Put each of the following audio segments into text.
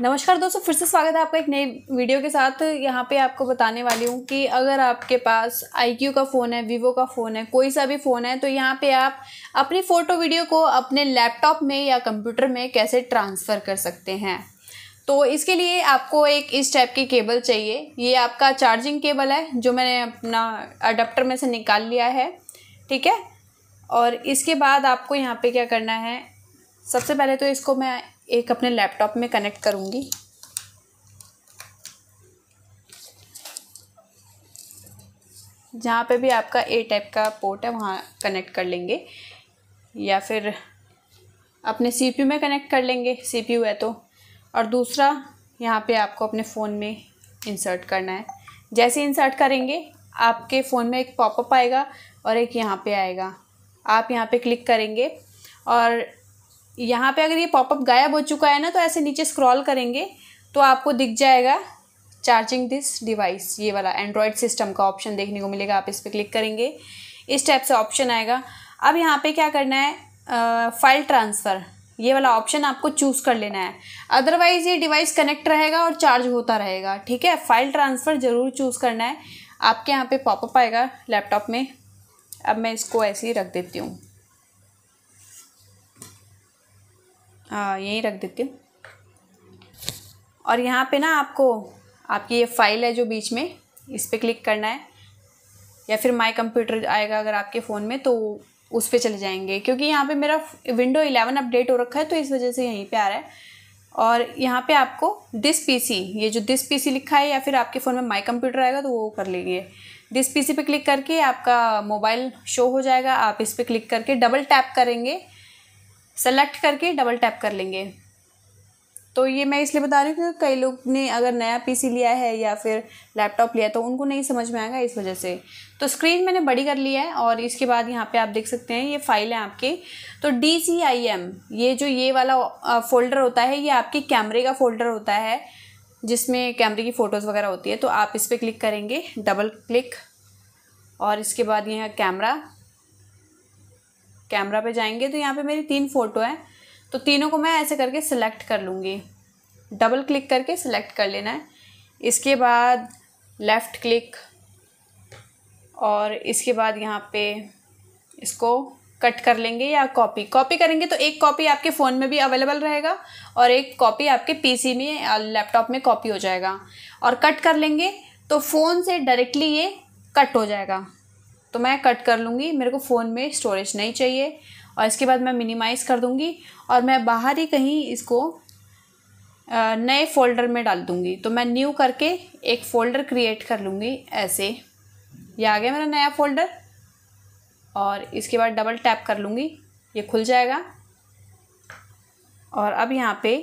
नमस्कार दोस्तों फिर से स्वागत है आपका एक नए वीडियो के साथ यहाँ पे आपको बताने वाली हूँ कि अगर आपके पास क्यू का फ़ोन है वीवो का फ़ोन है कोई सा भी फ़ोन है तो यहाँ पे आप अपनी फ़ोटो वीडियो को अपने लैपटॉप में या कंप्यूटर में कैसे ट्रांसफ़र कर सकते हैं तो इसके लिए आपको एक इस टाइप की केबल चाहिए ये आपका चार्जिंग केबल है जो मैंने अपना अडप्टर में से निकाल लिया है ठीक है और इसके बाद आपको यहाँ पर क्या करना है सबसे पहले तो इसको मैं एक अपने लैपटॉप में कनेक्ट करूँगी जहाँ पे भी आपका ए टाइप का पोर्ट है वहाँ कनेक्ट कर लेंगे या फिर अपने सीपीयू में कनेक्ट कर लेंगे सीपीयू है तो और दूसरा यहाँ पे आपको अपने फ़ोन में इंसर्ट करना है जैसे इंसर्ट करेंगे आपके फ़ोन में एक पॉपअप आएगा और एक यहाँ पे आएगा आप यहाँ पे क्लिक करेंगे और यहाँ पे अगर ये पॉपअप गायब हो चुका है ना तो ऐसे नीचे स्क्रॉल करेंगे तो आपको दिख जाएगा चार्जिंग दिस डिवाइस ये वाला एंड्रॉयड सिस्टम का ऑप्शन देखने को मिलेगा आप इस पर क्लिक करेंगे इस टाइप से ऑप्शन आएगा अब यहाँ पे क्या करना है फाइल ट्रांसफ़र ये वाला ऑप्शन आपको चूज़ कर लेना है अदरवाइज़ ये डिवाइस कनेक्ट रहेगा और चार्ज होता रहेगा ठीक है फ़ाइल ट्रांसफ़र ज़रूर चूज़ करना है आपके यहाँ पे पॉपअप आएगा लैपटॉप में अब मैं इसको ऐसे ही रख देती हूँ हाँ, यहीं रख देती हूँ और यहाँ पे ना आपको आपकी ये फाइल है जो बीच में इस पर क्लिक करना है या फिर माई कंप्यूटर आएगा अगर आपके फ़ोन में तो उस पर चले जाएंगे क्योंकि यहाँ पे मेरा विंडो 11 अपडेट हो रखा है तो इस वजह से यहीं पे आ रहा है और यहाँ पे आपको दिस पीसी ये जो दिस पीसी लिखा है या फिर आपके फ़ोन में माई कंप्यूटर आएगा तो वो कर लेंगे दिस पी पे क्लिक करके आपका मोबाइल शो हो जाएगा आप इस पर क्लिक करके डबल टैप करेंगे सेलेक्ट करके डबल टैप कर लेंगे तो ये मैं इसलिए बता रही हूँ क्योंकि कई लोग ने अगर नया पीसी लिया है या फिर लैपटॉप लिया तो उनको नहीं समझ में आएगा इस वजह से तो स्क्रीन मैंने बड़ी कर ली है और इसके बाद यहाँ पे आप देख सकते हैं ये फाइल है आपके तो डी सी आई एम ये जो ये वाला फोल्डर होता है ये आपके कैमरे का फोल्डर होता है जिसमें कैमरे की फ़ोटोज़ वगैरह होती है तो आप इस पर क्लिक करेंगे डबल क्लिक और इसके बाद यहाँ कैमरा कैमरा पे जाएंगे तो यहाँ पे मेरी तीन फ़ोटो है तो तीनों को मैं ऐसे करके सिलेक्ट कर लूँगी डबल क्लिक करके सिलेक्ट कर लेना है इसके बाद लेफ़्ट क्लिक और इसके बाद यहाँ पे इसको कट कर लेंगे या कॉपी कॉपी करेंगे तो एक कॉपी आपके फ़ोन में भी अवेलेबल रहेगा और एक कॉपी आपके पीसी में या लैपटॉप में कॉपी हो जाएगा और कट कर लेंगे तो फ़ोन से डायरेक्टली ये कट हो जाएगा तो मैं कट कर लूँगी मेरे को फ़ोन में स्टोरेज नहीं चाहिए और इसके बाद मैं मिनिमाइज़ कर दूँगी और मैं बाहर ही कहीं इसको नए फ़ोल्डर में डाल दूँगी तो मैं न्यू करके एक फ़ोल्डर क्रिएट कर लूँगी ऐसे ये आ गया मेरा नया फ़ोल्डर और इसके बाद डबल टैप कर लूँगी ये खुल जाएगा और अब यहाँ पे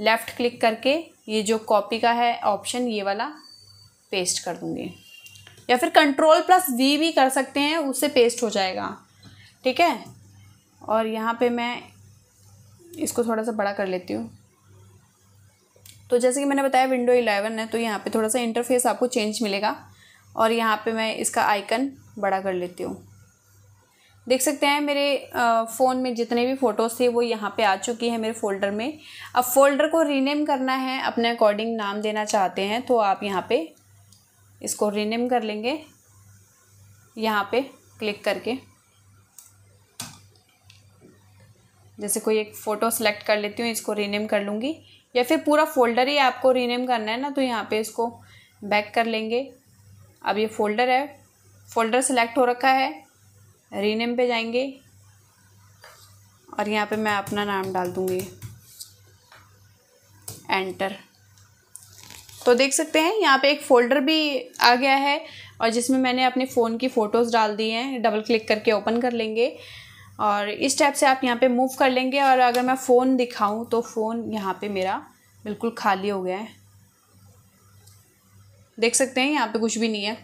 लेफ़्ट क्लिक करके ये जो कॉपी का है ऑप्शन ये वाला पेस्ट कर दूँगी या फिर कंट्रोल प्लस वी भी कर सकते हैं उससे पेस्ट हो जाएगा ठीक है और यहाँ पे मैं इसको थोड़ा सा बड़ा कर लेती हूँ तो जैसे कि मैंने बताया विंडो इलेवन है तो यहाँ पे थोड़ा सा इंटरफेस आपको चेंज मिलेगा और यहाँ पे मैं इसका आइकन बड़ा कर लेती हूँ देख सकते हैं मेरे फ़ोन में जितने भी फ़ोटोज़ थे वो यहाँ पे आ चुकी है मेरे फ़ोल्डर में अब फ़ोल्डर को रीनेम करना है अपने अकॉर्डिंग नाम देना चाहते हैं तो आप यहाँ पे इसको रिनेम कर लेंगे यहाँ पे क्लिक करके जैसे कोई एक फ़ोटो सेलेक्ट कर लेती हूँ इसको रीनेम कर लूँगी या फिर पूरा फोल्डर ही आपको रीनेम करना है ना तो यहाँ पे इसको बैक कर लेंगे अब ये फ़ोल्डर है फ़ोल्डर सेलेक्ट हो रखा है रिनेम पे जाएंगे और यहाँ पे मैं अपना नाम डाल दूँगी एंटर तो देख सकते हैं यहाँ पे एक फ़ोल्डर भी आ गया है और जिसमें मैंने अपने फ़ोन की फ़ोटोज़ डाल दी हैं डबल क्लिक करके ओपन कर लेंगे और इस टाइप से आप यहाँ पे मूव कर लेंगे और अगर मैं फ़ोन दिखाऊं तो फ़ोन यहाँ पे मेरा बिल्कुल खाली हो गया है देख सकते हैं यहाँ पे कुछ भी नहीं है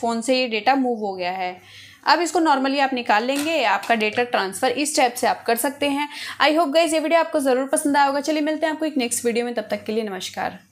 फ़ोन से ये डेटा मूव हो गया है अब इसको नॉर्मली आप निकाल लेंगे आपका डेटा ट्रांसफ़र इस टाइप से आप कर सकते हैं आई होप गाइज ये वीडियो आपको ज़रूर पसंद आया होगा चलिए मिलते हैं आपको एक नेक्स्ट वीडियो में तब तक के लिए नमस्कार